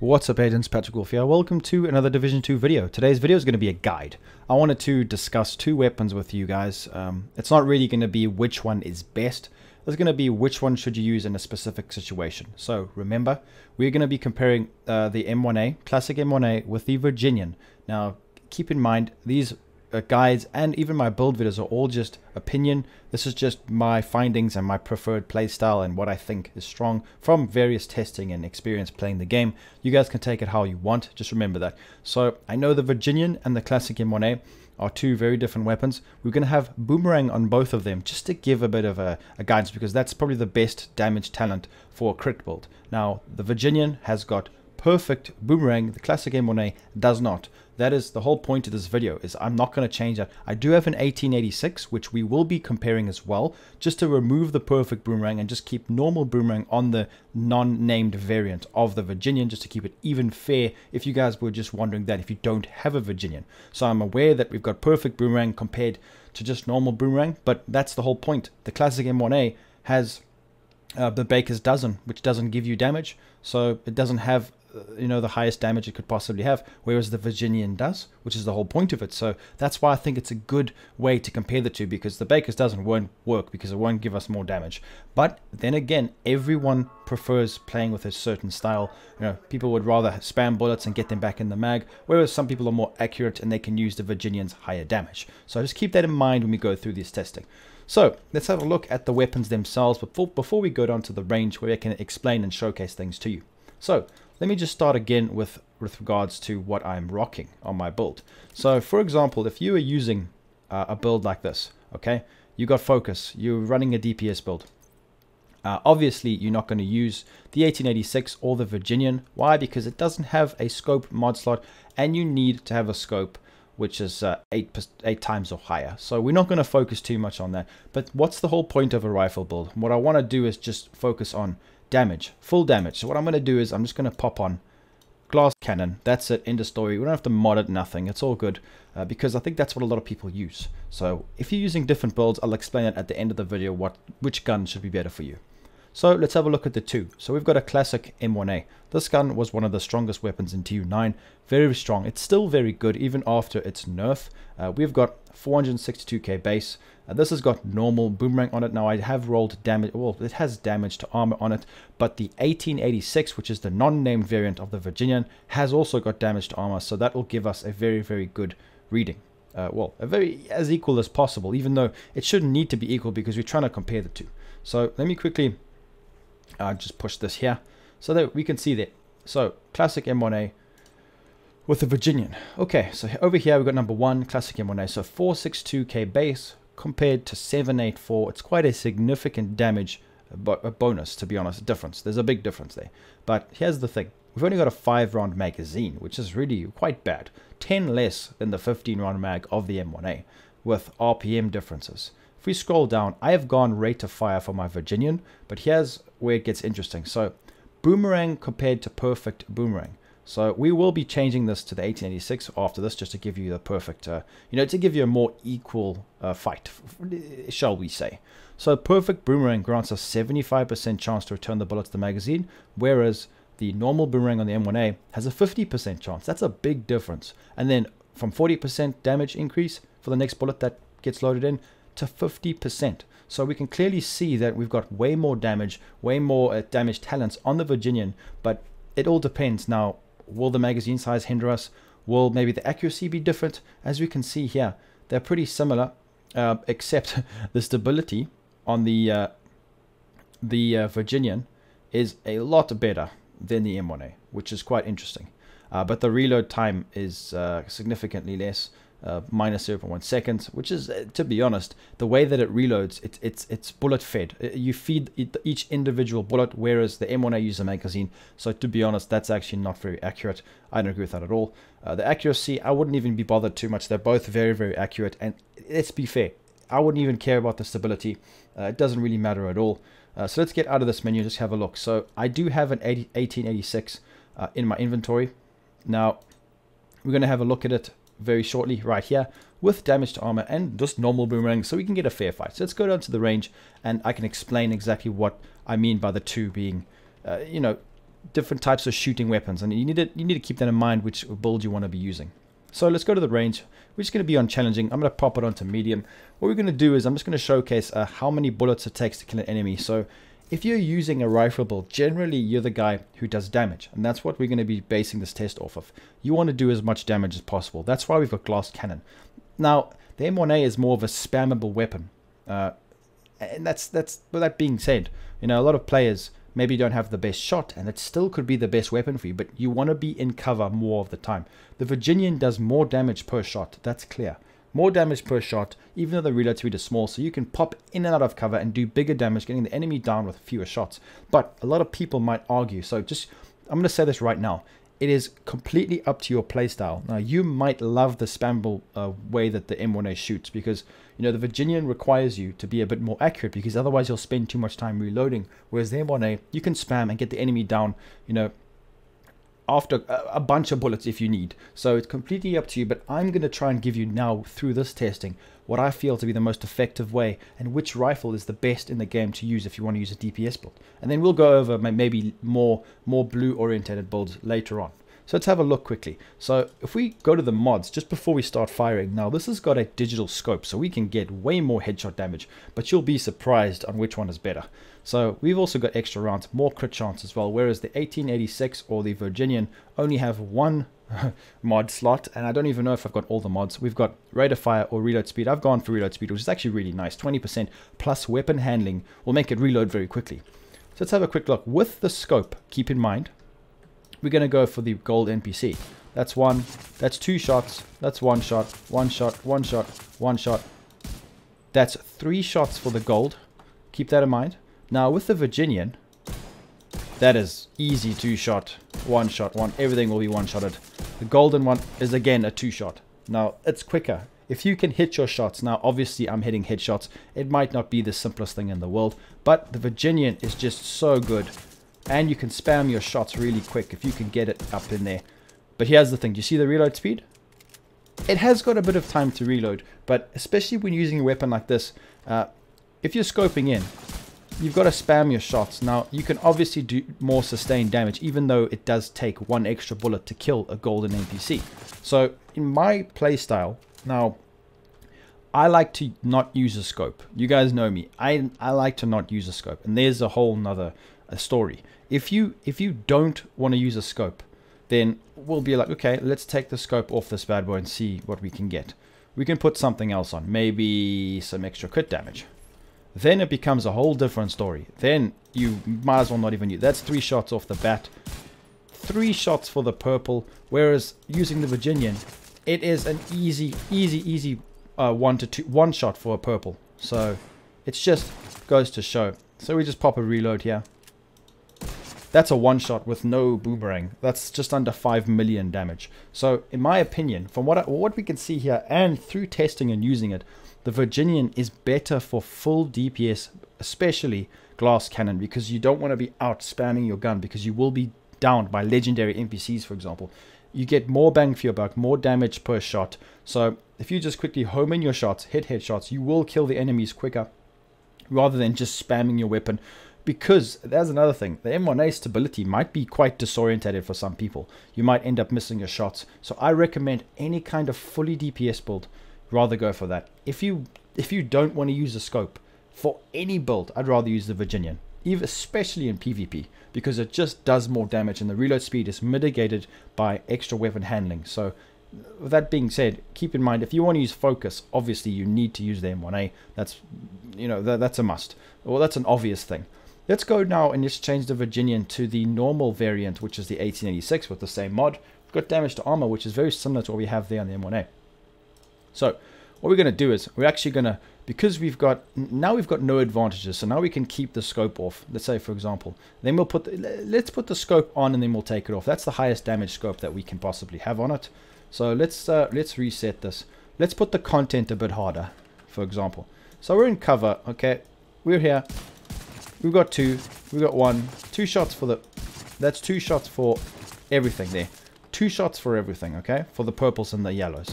What's up agents, Patrick Wolf here. Welcome to another Division 2 video. Today's video is going to be a guide. I wanted to discuss two weapons with you guys. Um, it's not really going to be which one is best. It's going to be which one should you use in a specific situation. So remember, we're going to be comparing uh, the M1A, classic M1A, with the Virginian. Now keep in mind, these uh, guides and even my build videos are all just opinion. This is just my findings and my preferred playstyle and what I think is strong from various testing and experience playing the game. You guys can take it how you want, just remember that. So I know the Virginian and the Classic M1A are two very different weapons. We're going to have Boomerang on both of them just to give a bit of a, a guidance because that's probably the best damage talent for a crit build. Now the Virginian has got perfect Boomerang, the Classic M1A does not. That is the whole point of this video is I'm not going to change that. I do have an 1886, which we will be comparing as well, just to remove the perfect boomerang and just keep normal boomerang on the non-named variant of the Virginian, just to keep it even fair if you guys were just wondering that if you don't have a Virginian. So I'm aware that we've got perfect boomerang compared to just normal boomerang, but that's the whole point. The classic M1A has uh, the baker's dozen, which doesn't give you damage, so it doesn't have you know the highest damage it could possibly have whereas the virginian does which is the whole point of it so that's why i think it's a good way to compare the two because the baker's doesn't won't work because it won't give us more damage but then again everyone prefers playing with a certain style you know people would rather spam bullets and get them back in the mag whereas some people are more accurate and they can use the virginian's higher damage so just keep that in mind when we go through this testing so let's have a look at the weapons themselves before, before we go down to the range where I can explain and showcase things to you. So let me just start again with, with regards to what I'm rocking on my build. So for example, if you are using uh, a build like this, okay, you got focus, you're running a DPS build. Uh, obviously, you're not going to use the 1886 or the Virginian. Why? Because it doesn't have a scope mod slot and you need to have a scope which is uh, eight, eight times or higher. So we're not going to focus too much on that. But what's the whole point of a rifle build? What I want to do is just focus on damage, full damage. So what I'm going to do is I'm just going to pop on glass cannon. That's it, end of story. We don't have to mod it, nothing. It's all good uh, because I think that's what a lot of people use. So if you're using different builds, I'll explain it at the end of the video what which gun should be better for you. So let's have a look at the two. So we've got a classic M1A. This gun was one of the strongest weapons in TU9, very strong. It's still very good even after its nerf. Uh, we've got 462k base. Uh, this has got normal boomerang on it. Now I have rolled damage, well it has damage to armor on it, but the 1886 which is the non-named variant of the Virginian has also got damage to armor so that will give us a very very good reading. Uh, well, a very as equal as possible, even though it shouldn't need to be equal because we're trying to compare the two. So let me quickly I just push this here so that we can see that. So classic M1A with the Virginian. Okay, so over here we've got number one, classic M1A. So 462K base compared to 784. It's quite a significant damage bonus, to be honest, difference. There's a big difference there. But here's the thing. We've only got a 5 round magazine, which is really quite bad. 10 less than the 15 round mag of the M1A, with RPM differences. If we scroll down, I have gone rate of fire for my Virginian, but here's where it gets interesting. So boomerang compared to perfect boomerang. So we will be changing this to the 1886 after this just to give you the perfect, uh, you know, to give you a more equal uh, fight, shall we say. So perfect boomerang grants us 75% chance to return the bullet to the magazine, whereas the normal boomerang on the M1A has a 50% chance. That's a big difference. And then from 40% damage increase for the next bullet that gets loaded in to 50%. So we can clearly see that we've got way more damage, way more uh, damage talents on the Virginian, but it all depends. Now, will the magazine size hinder us? Will maybe the accuracy be different? As we can see here, they're pretty similar, uh, except the stability on the uh, the uh, Virginian is a lot better than the M1A, which is quite interesting. Uh, but the reload time is uh, significantly less uh, minus 0.1 seconds, which is, uh, to be honest, the way that it reloads, it's it's it's bullet fed. Uh, you feed each individual bullet, whereas the M1A a magazine. So to be honest, that's actually not very accurate. I don't agree with that at all. Uh, the accuracy, I wouldn't even be bothered too much. They're both very very accurate, and let's be fair, I wouldn't even care about the stability. Uh, it doesn't really matter at all. Uh, so let's get out of this menu, just have a look. So I do have an 80, 1886 in my inventory. Now we're going to have a look at it very shortly right here with damage to armor and just normal boomerang so we can get a fair fight. So let's go down to the range and I can explain exactly what I mean by the two being, uh, you know, different types of shooting weapons. And you need, to, you need to keep that in mind which build you want to be using. So let's go to the range. We're just going to be on challenging. I'm going to pop it onto medium. What we're going to do is I'm just going to showcase uh, how many bullets it takes to kill an enemy. So if you're using a rifle build, generally you're the guy who does damage, and that's what we're going to be basing this test off of. You want to do as much damage as possible. That's why we've got glass cannon. Now, the M1A is more of a spammable weapon. Uh, and that's that's with that being said, you know, a lot of players maybe don't have the best shot, and it still could be the best weapon for you, but you want to be in cover more of the time. The Virginian does more damage per shot, that's clear more damage per shot, even though the reload speed is small, so you can pop in and out of cover and do bigger damage, getting the enemy down with fewer shots. But a lot of people might argue, so just, I'm going to say this right now, it is completely up to your playstyle. Now, you might love the spamble uh, way that the M1A shoots because, you know, the Virginian requires you to be a bit more accurate because otherwise you'll spend too much time reloading. Whereas the M1A, you can spam and get the enemy down, you know, after a bunch of bullets if you need. So it's completely up to you, but I'm going to try and give you now, through this testing, what I feel to be the most effective way and which rifle is the best in the game to use if you want to use a DPS build. And then we'll go over maybe more, more blue-oriented builds later on. So let's have a look quickly. So if we go to the mods, just before we start firing, now this has got a digital scope, so we can get way more headshot damage, but you'll be surprised on which one is better. So we've also got extra rounds, more crit chance as well, whereas the 1886 or the Virginian only have one mod slot, and I don't even know if I've got all the mods. We've got rate of fire or reload speed. I've gone for reload speed, which is actually really nice. 20% plus weapon handling will make it reload very quickly. So let's have a quick look. With the scope, keep in mind, we're going to go for the gold NPC. That's one, that's two shots, that's one shot, one shot, one shot, one shot. That's three shots for the gold. Keep that in mind. Now with the Virginian, that is easy two shot, one shot, one. Everything will be one shotted. The golden one is again a two shot. Now it's quicker. If you can hit your shots, now obviously I'm hitting headshots. It might not be the simplest thing in the world, but the Virginian is just so good. And you can spam your shots really quick if you can get it up in there. But here's the thing, do you see the reload speed? It has got a bit of time to reload, but especially when using a weapon like this, uh, if you're scoping in, you've got to spam your shots. Now, you can obviously do more sustained damage, even though it does take one extra bullet to kill a golden NPC. So in my playstyle, now, I like to not use a scope. You guys know me. I, I like to not use a scope. And there's a whole nother a uh, story. If you if you don't want to use a scope, then we'll be like, okay, let's take the scope off this bad boy and see what we can get. We can put something else on, maybe some extra crit damage then it becomes a whole different story. Then you might as well not even use. That's three shots off the bat. Three shots for the purple, whereas using the Virginian, it is an easy, easy, easy uh, one to two, one shot for a purple. So it's just goes to show. So we just pop a reload here. That's a one shot with no boomerang. That's just under 5 million damage. So in my opinion, from what, I, what we can see here and through testing and using it, the Virginian is better for full DPS, especially glass cannon, because you don't want to be out spamming your gun because you will be downed by legendary NPCs, for example. You get more bang for your buck, more damage per shot. So if you just quickly home in your shots, hit headshots, you will kill the enemies quicker rather than just spamming your weapon because there's another thing. The M1A stability might be quite disorientated for some people. You might end up missing your shots. So I recommend any kind of fully DPS build, rather go for that. If you if you don't want to use a scope for any build, I'd rather use the Virginian, even especially in PvP, because it just does more damage and the reload speed is mitigated by extra weapon handling. So with that being said, keep in mind if you want to use focus, obviously you need to use the M1A. That's you know that, that's a must. Well, that's an obvious thing. Let's go now and just change the Virginian to the normal variant, which is the 1886 with the same mod. We've got damage to armor, which is very similar to what we have there on the M1A. So what we're going to do is we're actually going to, because we've got, now we've got no advantages. So now we can keep the scope off. Let's say, for example, then we'll put, the, let's put the scope on and then we'll take it off. That's the highest damage scope that we can possibly have on it. So let's, uh, let's reset this. Let's put the content a bit harder, for example. So we're in cover, okay? We're here. We've got two. We've got one. Two shots for the... That's two shots for everything there. Two shots for everything, okay? For the purples and the yellows.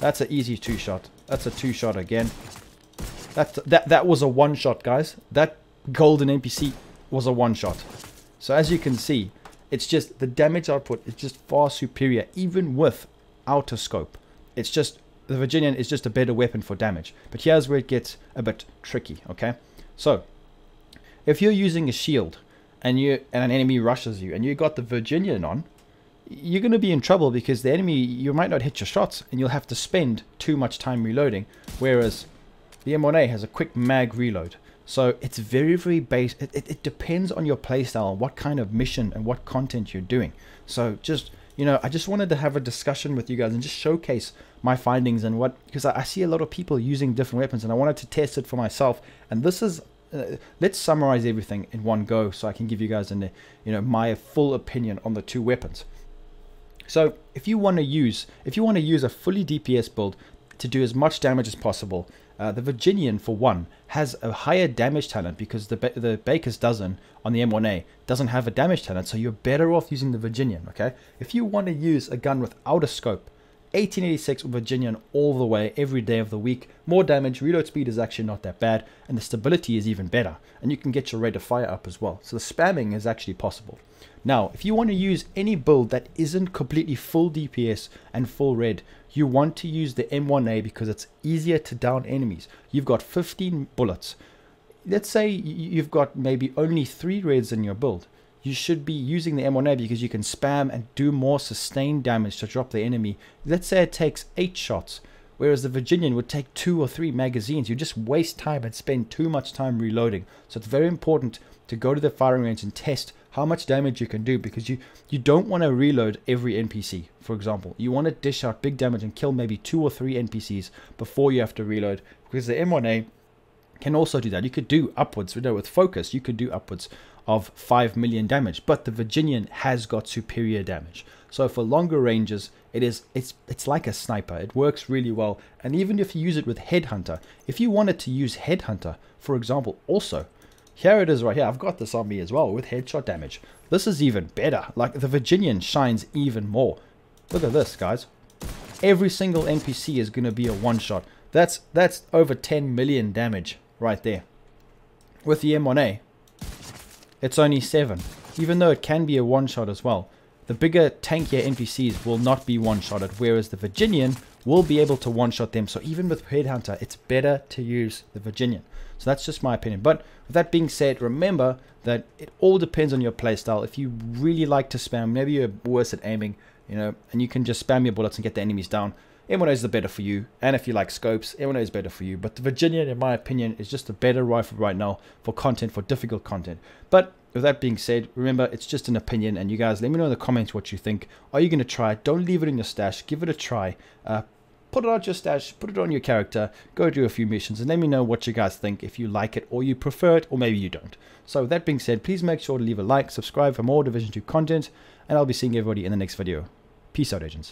That's an easy two shot. That's a two shot again. That, that, that was a one shot, guys. That golden NPC was a one shot. So as you can see, it's just the damage output is just far superior, even with outer scope. It's just the Virginian is just a better weapon for damage. But here's where it gets a bit tricky, okay? So if you're using a shield and you and an enemy rushes you and you got the Virginian on, you're going to be in trouble because the enemy, you might not hit your shots and you'll have to spend too much time reloading. Whereas the M1A has a quick mag reload. So it's very, very base. It, it, it, depends on your playstyle, what kind of mission and what content you're doing. So just, you know, I just wanted to have a discussion with you guys and just showcase my findings and what, because I, I see a lot of people using different weapons and I wanted to test it for myself. And this is uh, let's summarize everything in one go so I can give you guys an, uh, you know, my full opinion on the two weapons. So if you want to use, if you want to use a fully DPS build to do as much damage as possible, uh, the Virginian for one has a higher damage talent because the the Baker's dozen on the M1A doesn't have a damage talent, so you're better off using the Virginian. Okay, if you want to use a gun without a scope, 1886 Virginian all the way every day of the week. More damage, reload speed is actually not that bad, and the stability is even better. And you can get your rate of fire up as well. So the spamming is actually possible. Now, if you want to use any build that isn't completely full DPS and full red, you want to use the M1A because it's easier to down enemies. You've got 15 bullets. Let's say you've got maybe only 3 reds in your build you should be using the M1A because you can spam and do more sustained damage to drop the enemy. Let's say it takes 8 shots, whereas the Virginian would take 2 or 3 magazines. You just waste time and spend too much time reloading. So it's very important to go to the firing range and test how much damage you can do because you, you don't want to reload every NPC, for example. You want to dish out big damage and kill maybe 2 or 3 NPCs before you have to reload because the M1A can also do that. You could do upwards, you know, with focus, you could do upwards of 5 million damage, but the Virginian has got superior damage. So for longer ranges, it is it's it's like a sniper. It works really well. And even if you use it with Headhunter, if you wanted to use Headhunter, for example, also, here it is right here. I've got this on me as well with headshot damage. This is even better. Like the Virginian shines even more. Look at this, guys. Every single NPC is going to be a one-shot. That's that's over 10 million damage right there. With the M1A, it's only 7, even though it can be a one-shot as well. The bigger, tankier NPCs will not be one-shotted, whereas the Virginian will be able to one-shot them. So even with Headhunter, it's better to use the Virginian. So that's just my opinion. But with that being said, remember that it all depends on your playstyle. If you really like to spam, maybe you're worse at aiming, you know, and you can just spam your bullets and get the enemies down. M1A is the better for you. And if you like scopes, M1A is better for you. But the Virginian, in my opinion, is just a better rifle right now for content, for difficult content. But with that being said, remember, it's just an opinion. And you guys, let me know in the comments what you think. Are you going to try it? Don't leave it in your stash. Give it a try. Uh, put it on your stash, put it on your character, go do a few missions, and let me know what you guys think, if you like it, or you prefer it, or maybe you don't. So with that being said, please make sure to leave a like, subscribe for more Division 2 content, and I'll be seeing everybody in the next video. Peace out, agents.